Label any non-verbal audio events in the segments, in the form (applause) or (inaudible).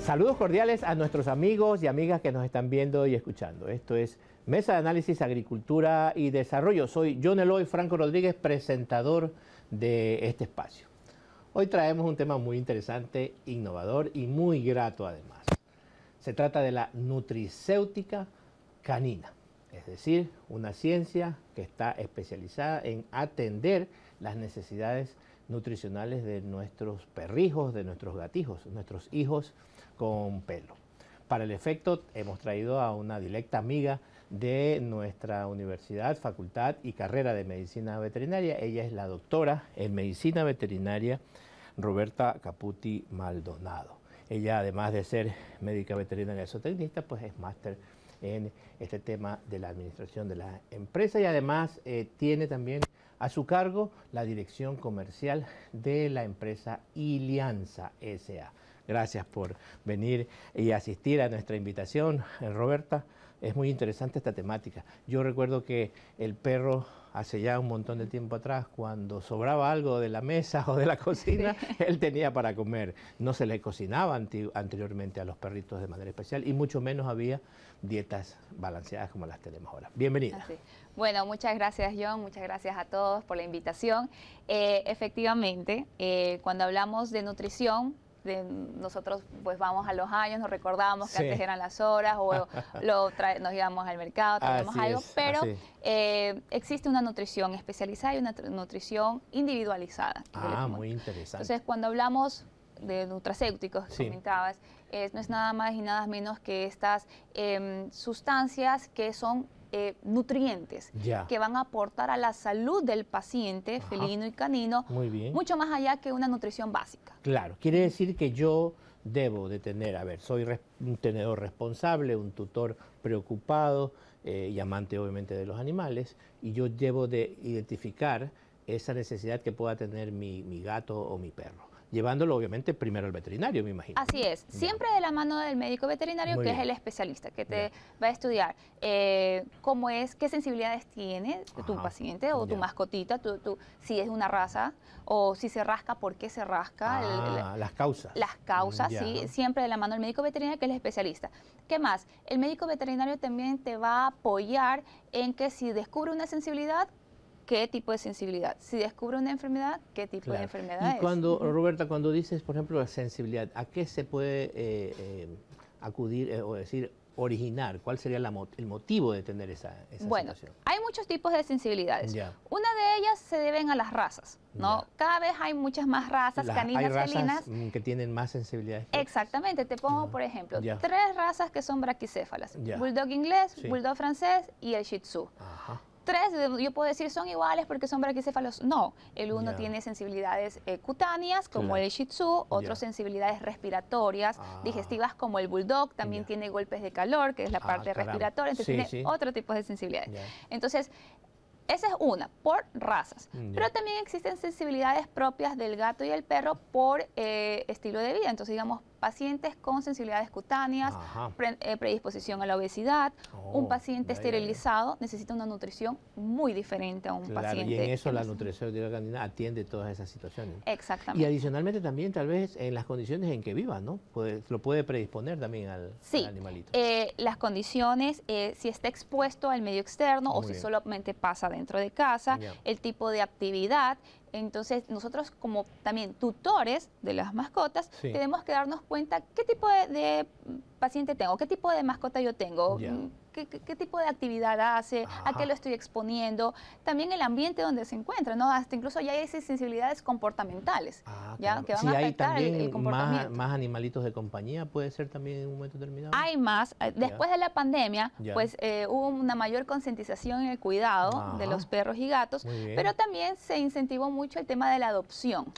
Saludos cordiales a nuestros amigos y amigas que nos están viendo y escuchando. Esto es Mesa de Análisis Agricultura y Desarrollo. Soy John Eloy Franco Rodríguez, presentador de este espacio. Hoy traemos un tema muy interesante, innovador y muy grato además. Se trata de la nutricéutica canina, es decir, una ciencia que está especializada en atender las necesidades nutricionales de nuestros perrijos, de nuestros gatijos, nuestros hijos con pelo. Para el efecto hemos traído a una directa amiga de nuestra universidad, facultad y carrera de medicina veterinaria. Ella es la doctora en medicina veterinaria Roberta Caputi Maldonado. Ella, además de ser médica veterinaria zootecnista, pues es máster en este tema de la administración de la empresa y además eh, tiene también a su cargo, la dirección comercial de la empresa Ilianza SA. Gracias por venir y asistir a nuestra invitación, eh, Roberta. Es muy interesante esta temática. Yo recuerdo que el perro hace ya un montón de tiempo atrás, cuando sobraba algo de la mesa (laughs) o de la cocina, él tenía para comer. No se le cocinaba anteriormente a los perritos de manera especial y mucho menos había dietas balanceadas como las tenemos ahora. Bienvenida. Bueno, muchas gracias John, muchas gracias a todos por la invitación. Eh, efectivamente, eh, cuando hablamos de nutrición, nosotros pues vamos a los años, nos recordamos que antes eran las horas o (laughs) nos íbamos al mercado, traíamos algo, pero eh, existe una nutrición especializada y una nutrición individualizada. Ah, muy interesante. Entonces, cuando hablamos de nutracéuticos comentabas, no es nada más y nada menos que estas em, sustancias que son eh, nutrientes que van a aportar a la salud del paciente felino y canino, mucho más allá que una nutrición básica. Claro, quiere decir que yo debo de tener, a ver, soy un tenedor responsable, un tutor preocupado eh, y amante obviamente de los animales, y yo debo de identificar esa necesidad que pueda tener mi gato o mi perro llevándolo obviamente primero al veterinario, me imagino. Así es, siempre de la mano del médico veterinario, que es el especialista, que te va a estudiar eh, cómo es, qué sensibilidades tiene tu paciente o tu mascotita, si es una raza o si se rasca, por qué se rasca. Ah, las causas. Las causas, sí, siempre de la mano del médico veterinario, que es el especialista. ¿Qué más? El médico veterinario también te va a apoyar en que si descubre una sensibilidad, qué tipo de sensibilidad. Si descubre una enfermedad, qué tipo de enfermedad y Cuando, Roberta, cuando dices, por ejemplo, la sensibilidad, ¿a qué se puede eh, eh, acudir eh, o decir originar? ¿Cuál sería el motivo de tener esa, esa bueno, Hay muchos tipos de sensibilidades. Una de ellas se deben a las razas, ¿no? Cada vez hay muchas más razas caninas, hay razas felinas. Mm, que tienen más sensibilidades. Exactamente, te pongo, por ejemplo, tres razas que son braquicéfalas. Bulldog inglés, bulldog francés y el Shih Tzu. Ajá tres, yo puedo decir, son iguales porque son braquicéfalos. No, el uno tiene sensibilidades eh, cutáneas como el Shih Tzu, otras sensibilidades respiratorias, ah. digestivas como el Bulldog, también tiene golpes de calor, que es la ah, parte respiratoria, entonces tiene otro tipo de sensibilidades. Entonces, esa es una, por razas. Mm, Pero también existen sensibilidades propias del gato y el perro por eh, estilo de vida. Entonces, digamos, pacientes con sensibilidades cutáneas, eh, predisposición a la obesidad. Oh, un paciente esterilizado necesita una nutrición muy diferente a un paciente. Y en eso la nutrición de canina atiende todas esas situaciones. Exactamente. Y adicionalmente también tal vez en las condiciones en que viva, ¿no? lo puede predisponer también al, animalito. Sí, eh, las condiciones, eh, si está expuesto al medio externo o si solamente pasa dentro de casa, el tipo de actividad, entonces, nosotros como también tutores de las mascotas, tenemos que darnos cuenta qué tipo de, paciente tengo, qué tipo de mascota yo tengo, qué, tipo de actividad hace, a qué lo estoy exponiendo, también el ambiente donde se encuentra, ¿no? Hasta incluso ya hay sensibilidades comportamentales, ah, ¿ya? Que van a afectar el, comportamiento. Más, animalitos de compañía puede ser también en un momento determinado. Hay más. Eh, después de la pandemia, pues eh, hubo una mayor concientización en el cuidado de los perros y gatos, pero también se incentivó mucho el tema de la adopción.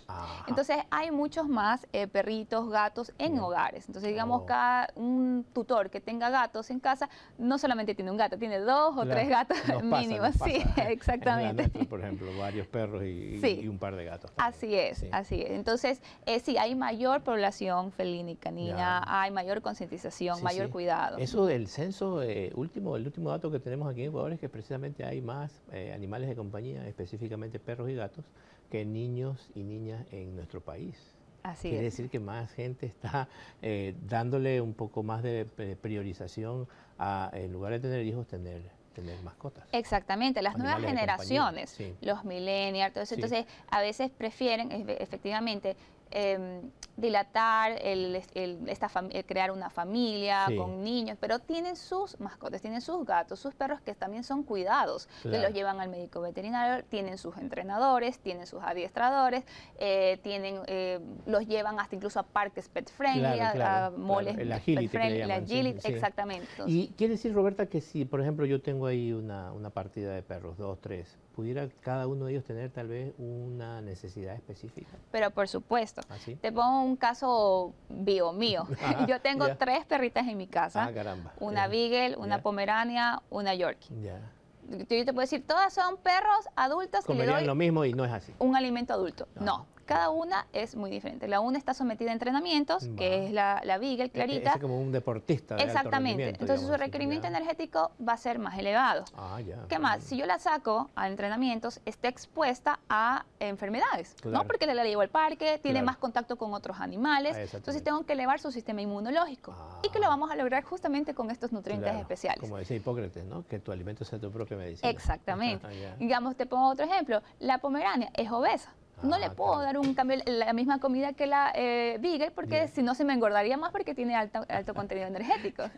Entonces hay muchos más eh, perritos, gatos en hogares. Entonces digamos oh. cada un tutor que tenga gatos en casa no solamente tiene un gato, tiene dos o tres gatos (laughs) mínimos. sí, (laughs) exactamente. por ejemplo, varios perros y, un par de gatos. Así es, así es. Entonces, eh, sí, hay mayor población felina y canina, hay mayor concientización, mayor cuidado. Eso del censo eh, último, el último dato que tenemos aquí en Ecuador es que precisamente hay más eh, animales de compañía, específicamente perros y gatos, que niños y niñas en nuestro país. Así Quiere es. decir que más gente está eh, dándole un poco más de priorización a, en lugar de tener hijos, tener tener mascotas. Exactamente, las nuevas generaciones, los millennials, Entonces, a veces prefieren, efectivamente, eh, dilatar, el, esta crear una familia con niños, pero tienen sus mascotas, tienen sus gatos, sus perros que también son cuidados, que los llevan al médico veterinario, tienen sus entrenadores, tienen sus adiestradores, eh, tienen, eh, los llevan hasta incluso a parques pet friendly, a, moles pet friendly, agility, exactamente. y quiere decir, Roberta, que si, por ejemplo, yo tengo ahí una, una partida de perros, dos, tres, pudiera cada uno de ellos tener tal vez una necesidad específica. Pero por supuesto, ¿Ah, te pongo un caso vivo mío. (laughs) Ah, Yo tengo tres perritas en mi casa. Ah, una Beagle, una Pomerania, una Yorkie. Yo te puedo decir, todas son perros adultos. que le doy lo mismo y no es así. Un alimento adulto. no. Cada una es muy diferente. La una está sometida a entrenamientos, que es la, la Beagle, clarita. Es, como un deportista. Exactamente. Entonces su requerimiento energético va a ser más elevado. Ah, ya. ¿Qué más? Si yo la saco a entrenamientos, está expuesta a enfermedades, ¿no? Porque la llevo al parque, tiene más contacto con otros animales. Ah, Entonces tengo que elevar su sistema inmunológico. Y que lo ah. vamos a lograr justamente con estos nutrientes especiales. Como dice Hipócrates, ¿no? Que tu alimento sea tu propia medicina. Exactamente. (laughs) Ah, digamos, te pongo otro ejemplo. La pomerania es obesa no le ah, puedo dar un cambio, la misma comida que la eh, porque si no se me engordaría más porque tiene alto, alto contenido energético. (laughs)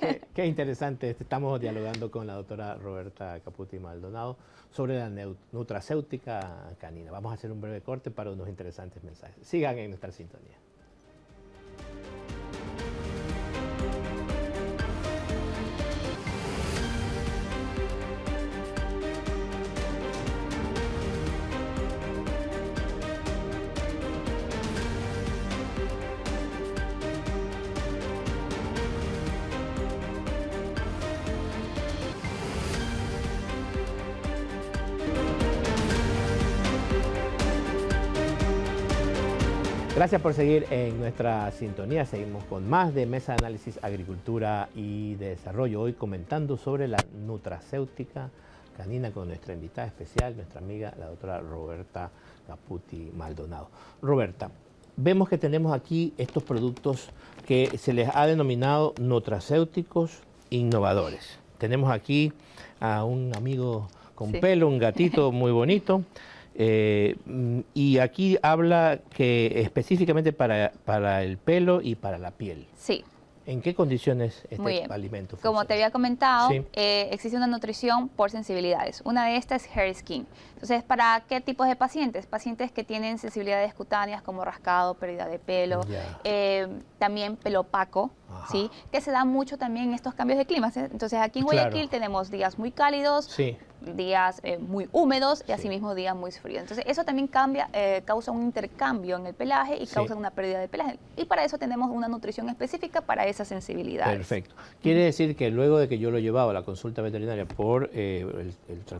qué, qué, interesante, este, estamos dialogando con la doctora Roberta Caputi Maldonado sobre la nutracéutica canina. Vamos a hacer un breve corte para unos interesantes mensajes. Sigan en nuestra sintonía. Gracias por seguir en nuestra sintonía. Seguimos con más de Mesa de Análisis Agricultura y Desarrollo. Hoy comentando sobre la nutracéutica canina con nuestra invitada especial, nuestra amiga, la doctora Roberta Caputi Maldonado. Roberta, vemos que tenemos aquí estos productos que se les ha denominado nutracéuticos innovadores. Tenemos aquí a un amigo con pelo, un gatito muy bonito. (laughs) Eh, y aquí habla que específicamente para, para el pelo y para la piel. Sí. ¿En qué condiciones este alimento funciona? Como te había comentado, eh, existe una nutrición por sensibilidades. Una de estas es hair skin. Entonces, ¿para qué tipos de pacientes? Pacientes que tienen sensibilidades cutáneas como rascado, pérdida de pelo, eh, también pelo opaco, ¿sí? que se da mucho también en estos cambios de clima. Entonces, aquí en Guayaquil tenemos días muy cálidos, sí días eh, muy húmedos y asimismo días muy fríos. Entonces eso también cambia, eh, causa un intercambio en el pelaje y causa una pérdida de pelaje. Y para eso tenemos una nutrición específica para esa sensibilidad. Perfecto. Quiere decir que luego de que yo lo llevaba a la consulta veterinaria por eh, el, el